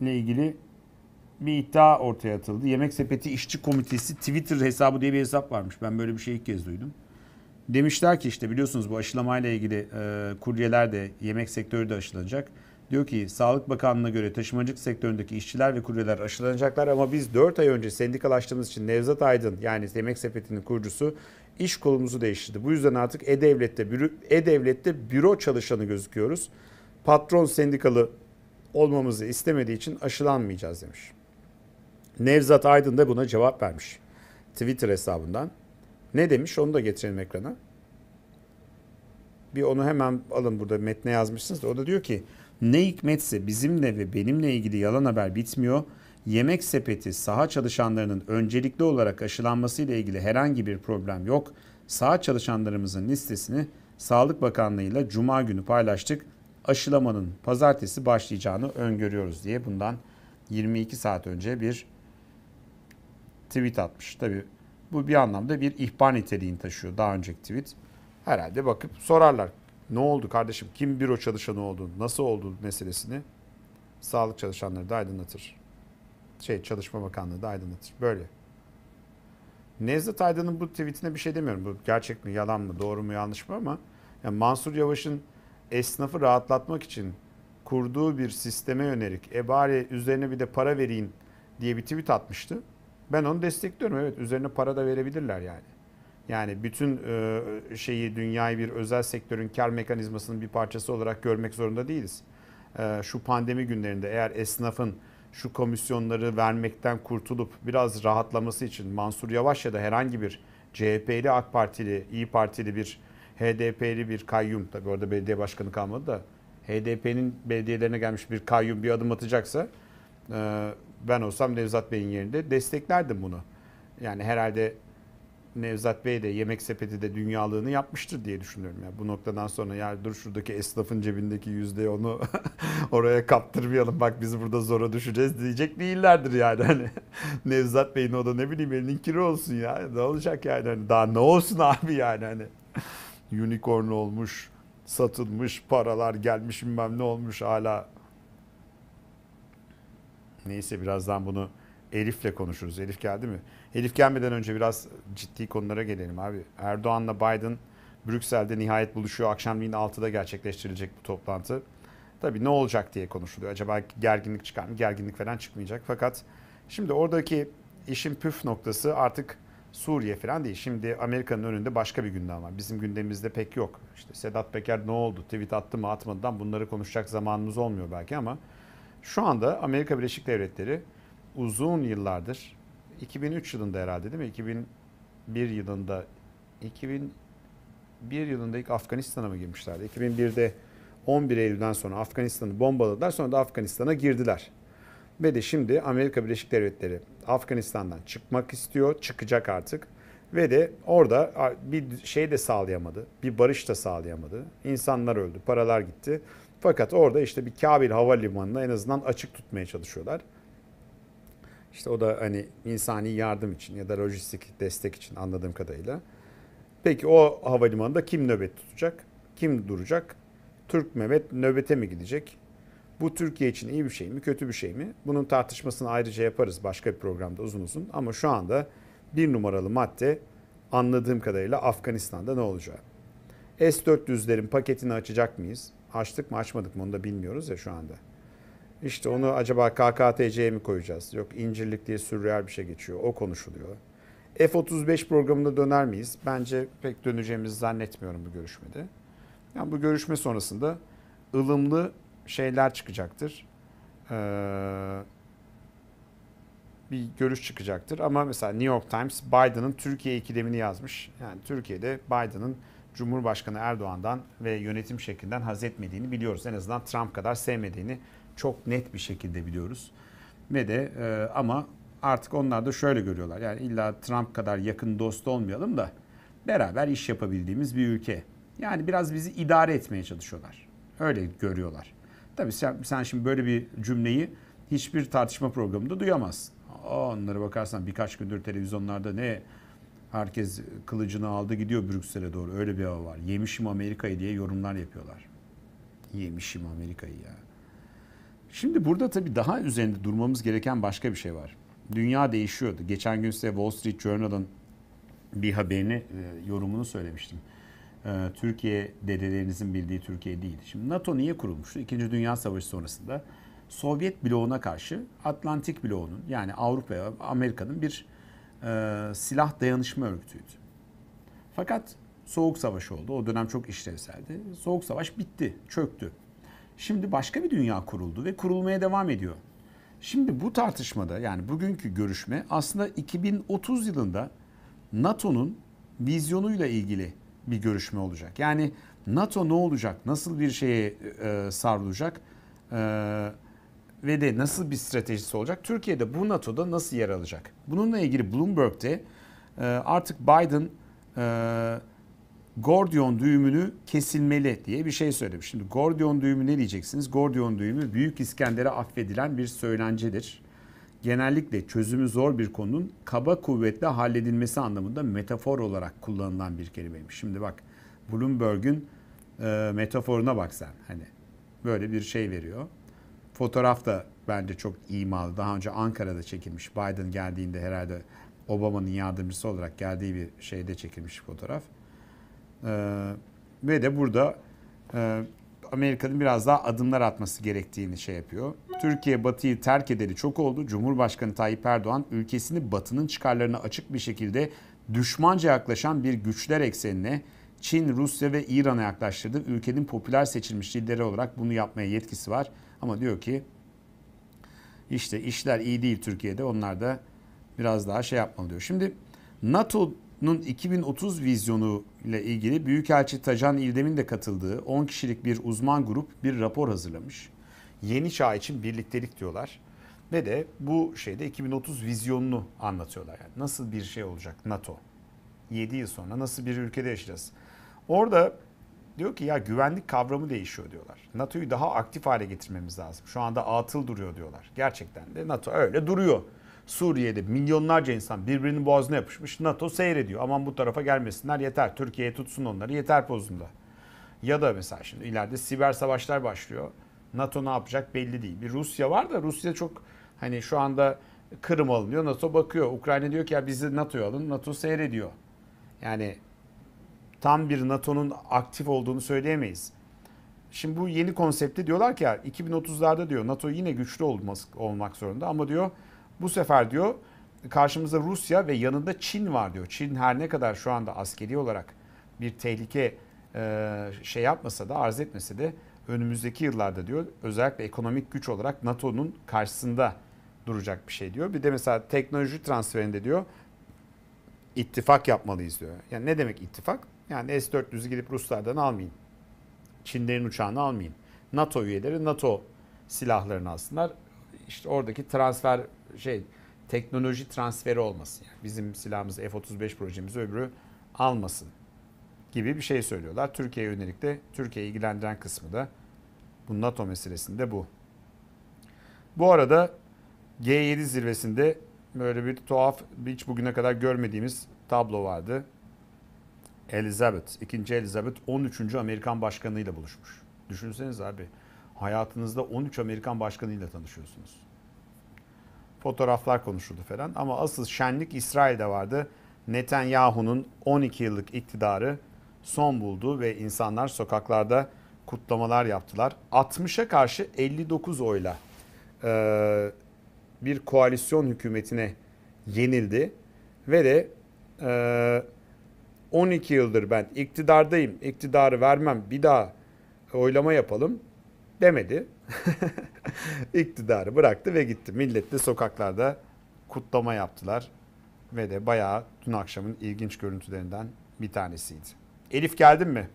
ile ilgili bir iddia ortaya atıldı. Yemek Sepeti İşçi Komitesi Twitter hesabı diye bir hesap varmış. Ben böyle bir şey ilk kez duydum. Demişler ki işte biliyorsunuz bu aşılamayla ilgili e, kuryeler de yemek sektörü de aşılanacak. Diyor ki Sağlık Bakanlığı'na göre taşımacılık sektöründeki işçiler ve kuryeler aşılanacaklar ama biz 4 ay önce sendikalaştığımız için Nevzat Aydın yani Yemek Sepeti'nin kurucusu iş kolumuzu değiştirdi. Bu yüzden artık E-Devlet'te, E-Devlet'te büro çalışanı gözüküyoruz. Patron sendikalı olmamızı istemediği için aşılanmayacağız demiş. Nevzat Aydın da buna cevap vermiş. Twitter hesabından. Ne demiş onu da getirelim ekrana. Bir onu hemen alın burada metne yazmışsınız da o da diyor ki ne hikmetse bizimle ve benimle ilgili yalan haber bitmiyor. Yemek sepeti saha çalışanlarının öncelikli olarak aşılanması ile ilgili herhangi bir problem yok. Saha çalışanlarımızın listesini Sağlık Bakanlığı ile Cuma günü paylaştık aşılamanın pazartesi başlayacağını öngörüyoruz diye bundan 22 saat önce bir tweet atmış. Tabii bu bir anlamda bir ihbar niteliğini taşıyor daha önceki tweet. Herhalde bakıp sorarlar. Ne oldu kardeşim? Kim büro çalışanı oldu? Nasıl oldu meselesini sağlık çalışanları da aydınlatır. Şey Çalışma Bakanlığı da aydınlatır. Böyle. Nezdet Aydın'ın bu tweetine bir şey demiyorum. Bu gerçek mi, yalan mı, doğru mu, yanlış mı ama yani Mansur Yavaş'ın esnafı rahatlatmak için kurduğu bir sisteme yönelik e bari üzerine bir de para vereyim diye bir tweet atmıştı. Ben onu destekliyorum. Evet üzerine para da verebilirler yani. Yani bütün e, şeyi dünyayı bir özel sektörün kar mekanizmasının bir parçası olarak görmek zorunda değiliz. E, şu pandemi günlerinde eğer esnafın şu komisyonları vermekten kurtulup biraz rahatlaması için Mansur Yavaş ya da herhangi bir CHP'li, AK Partili, İyi Partili bir HDP'li bir kayyum, tabii orada belediye başkanı kalmadı da HDP'nin belediyelerine gelmiş bir kayyum bir adım atacaksa e, ben olsam Nevzat Bey'in yerinde desteklerdim bunu. Yani herhalde Nevzat Bey de yemek sepeti de dünyalığını yapmıştır diye düşünüyorum. Yani bu noktadan sonra ya dur şuradaki esnafın cebindeki yüzde onu oraya kaptırmayalım bak biz burada zora düşeceğiz diyecek değillerdir yani. Hani Nevzat Bey'in o da ne bileyim elinin kiri olsun ya ne olacak yani hani daha ne olsun abi yani hani unicorn olmuş, satılmış, paralar gelmiş bilmem ne olmuş hala. Neyse birazdan bunu Elif'le konuşuruz. Elif geldi mi? Elif gelmeden önce biraz ciddi konulara gelelim abi. Erdoğan'la Biden Brüksel'de nihayet buluşuyor. Akşamleyin 6'da gerçekleştirilecek bu toplantı. Tabii ne olacak diye konuşuluyor. Acaba gerginlik çıkar mı? Gerginlik falan çıkmayacak. Fakat şimdi oradaki işin püf noktası artık Suriye falan değil. Şimdi Amerika'nın önünde başka bir gündem var. Bizim gündemimizde pek yok. İşte Sedat Peker ne oldu? Tweet attı mı atmadan bunları konuşacak zamanımız olmuyor belki ama şu anda Amerika Birleşik Devletleri uzun yıllardır 2003 yılında herhalde değil mi? 2001 yılında 2001 yılında ilk Afganistan'a mı girmişlerdi? 2001'de 11 Eylül'den sonra Afganistan'ı bombaladılar sonra da Afganistan'a girdiler. Ve de şimdi Amerika Birleşik Devletleri Afganistan'dan çıkmak istiyor. Çıkacak artık. Ve de orada bir şey de sağlayamadı. Bir barış da sağlayamadı. İnsanlar öldü, paralar gitti. Fakat orada işte bir Kabil Havalimanı'nı en azından açık tutmaya çalışıyorlar. İşte o da hani insani yardım için ya da lojistik destek için anladığım kadarıyla. Peki o havalimanında kim nöbet tutacak? Kim duracak? Türk Mehmet nöbete mi gidecek? Bu Türkiye için iyi bir şey mi, kötü bir şey mi? Bunun tartışmasını ayrıca yaparız başka bir programda uzun uzun. Ama şu anda bir numaralı madde anladığım kadarıyla Afganistan'da ne olacak? S-400'lerin paketini açacak mıyız? Açtık mı açmadık mı onu da bilmiyoruz ya şu anda. İşte onu acaba KKTC'ye mi koyacağız? Yok incirlik diye sürreal bir şey geçiyor. O konuşuluyor. F-35 programına döner miyiz? Bence pek döneceğimizi zannetmiyorum bu görüşmede. Yani bu görüşme sonrasında ılımlı şeyler çıkacaktır. Ee, bir görüş çıkacaktır. Ama mesela New York Times Biden'ın Türkiye ikilemini yazmış. Yani Türkiye'de Biden'ın Cumhurbaşkanı Erdoğan'dan ve yönetim şeklinden haz etmediğini biliyoruz. En azından Trump kadar sevmediğini çok net bir şekilde biliyoruz. Ve de e, ama artık onlar da şöyle görüyorlar. Yani illa Trump kadar yakın dost olmayalım da beraber iş yapabildiğimiz bir ülke. Yani biraz bizi idare etmeye çalışıyorlar. Öyle görüyorlar. Tabii sen, sen şimdi böyle bir cümleyi hiçbir tartışma programında duyamazsın. Onlara bakarsan birkaç gündür televizyonlarda ne herkes kılıcını aldı gidiyor Brüksel'e doğru öyle bir hava var. Yemişim Amerika'yı diye yorumlar yapıyorlar. Yemişim Amerika'yı ya. Şimdi burada tabii daha üzerinde durmamız gereken başka bir şey var. Dünya değişiyordu. Geçen gün size Wall Street Journal'ın bir haberini, e, yorumunu söylemiştim. Ee, Türkiye dedelerinizin bildiği Türkiye değil. Şimdi NATO niye kurulmuştu? İkinci Dünya Savaşı sonrasında Sovyet bloğuna karşı Atlantik bloğunun yani Avrupa ve Amerika'nın bir e, silah dayanışma örgütüydü. Fakat Soğuk Savaş oldu. O dönem çok işlevseldi. Soğuk Savaş bitti, çöktü. Şimdi başka bir dünya kuruldu ve kurulmaya devam ediyor. Şimdi bu tartışmada yani bugünkü görüşme aslında 2030 yılında NATO'nun vizyonuyla ilgili bir görüşme olacak. Yani NATO ne olacak? Nasıl bir şeye e, sarılacak? E, ve de nasıl bir stratejisi olacak? Türkiye'de bu NATO'da nasıl yer alacak? Bununla ilgili Bloomberg'de e, artık Biden e, Gordion düğümünü kesilmeli diye bir şey söylemiş. Şimdi Gordion düğümü ne diyeceksiniz? Gordion düğümü Büyük İskender'e affedilen bir söylencedir genellikle çözümü zor bir konunun kaba kuvvetle halledilmesi anlamında metafor olarak kullanılan bir kelimeymiş. Şimdi bak Bloomberg'ün e, metaforuna bak sen. Hani böyle bir şey veriyor. Fotoğraf da bence çok iyi mal. Daha önce Ankara'da çekilmiş. Biden geldiğinde herhalde Obama'nın yardımcısı olarak geldiği bir şeyde çekilmiş fotoğraf. E, ve de burada e, Amerika'nın biraz daha adımlar atması gerektiğini şey yapıyor. Türkiye Batı'yı terk edeli çok oldu. Cumhurbaşkanı Tayyip Erdoğan ülkesini Batı'nın çıkarlarına açık bir şekilde düşmanca yaklaşan bir güçler eksenine Çin, Rusya ve İran'a yaklaştırdı. Ülkenin popüler seçilmiş lideri olarak bunu yapmaya yetkisi var. Ama diyor ki işte işler iyi değil Türkiye'de onlar da biraz daha şey yapmalı diyor. Şimdi NATO Nun 2030 vizyonu ile ilgili Büyükelçi Tajan İldem'in de katıldığı 10 kişilik bir uzman grup bir rapor hazırlamış. Yeni çağ için birliktelik diyorlar. Ve de bu şeyde 2030 vizyonunu anlatıyorlar. Yani nasıl bir şey olacak NATO? 7 yıl sonra nasıl bir ülkede yaşayacağız? Orada diyor ki ya güvenlik kavramı değişiyor diyorlar. NATO'yu daha aktif hale getirmemiz lazım. Şu anda atıl duruyor diyorlar. Gerçekten de NATO öyle duruyor. Suriye'de milyonlarca insan birbirinin boğazına yapışmış. NATO seyrediyor. Aman bu tarafa gelmesinler yeter. Türkiye'ye tutsun onları yeter pozunda. Ya da mesela şimdi ileride siber savaşlar başlıyor. NATO ne yapacak belli değil. Bir Rusya var da Rusya çok hani şu anda Kırım alınıyor. NATO bakıyor. Ukrayna diyor ki ya bizi NATO'ya alın. NATO seyrediyor. Yani tam bir NATO'nun aktif olduğunu söyleyemeyiz. Şimdi bu yeni konsepte diyorlar ki ya 2030'larda diyor NATO yine güçlü olmak olmak zorunda ama diyor bu sefer diyor karşımızda Rusya ve yanında Çin var diyor. Çin her ne kadar şu anda askeri olarak bir tehlike e, şey yapmasa da arz etmese de önümüzdeki yıllarda diyor özellikle ekonomik güç olarak NATO'nun karşısında duracak bir şey diyor. Bir de mesela teknoloji transferinde diyor ittifak yapmalıyız diyor. Yani ne demek ittifak? Yani S-400'ü gidip Ruslardan almayın. Çinlerin uçağını almayın. NATO üyeleri NATO silahlarını alsınlar. İşte oradaki transfer şey teknoloji transferi olmasın. Yani bizim silahımız F-35 projemizi öbürü almasın gibi bir şey söylüyorlar. Türkiye'ye yönelik de Türkiye'yi ilgilendiren kısmı da bu NATO meselesinde bu. Bu arada G7 zirvesinde böyle bir tuhaf hiç bugüne kadar görmediğimiz tablo vardı. Elizabeth, ikinci Elizabeth 13. Amerikan başkanıyla buluşmuş. Düşünseniz abi hayatınızda 13 Amerikan başkanıyla tanışıyorsunuz fotoğraflar konuşuldu falan. Ama asıl şenlik İsrail'de vardı. Netanyahu'nun 12 yıllık iktidarı son buldu ve insanlar sokaklarda kutlamalar yaptılar. 60'a karşı 59 oyla e, bir koalisyon hükümetine yenildi ve de 12 e, yıldır ben iktidardayım, iktidarı vermem, bir daha oylama yapalım demedi. iktidarı bıraktı ve gitti. Millet de sokaklarda kutlama yaptılar ve de bayağı dün akşamın ilginç görüntülerinden bir tanesiydi. Elif geldin mi?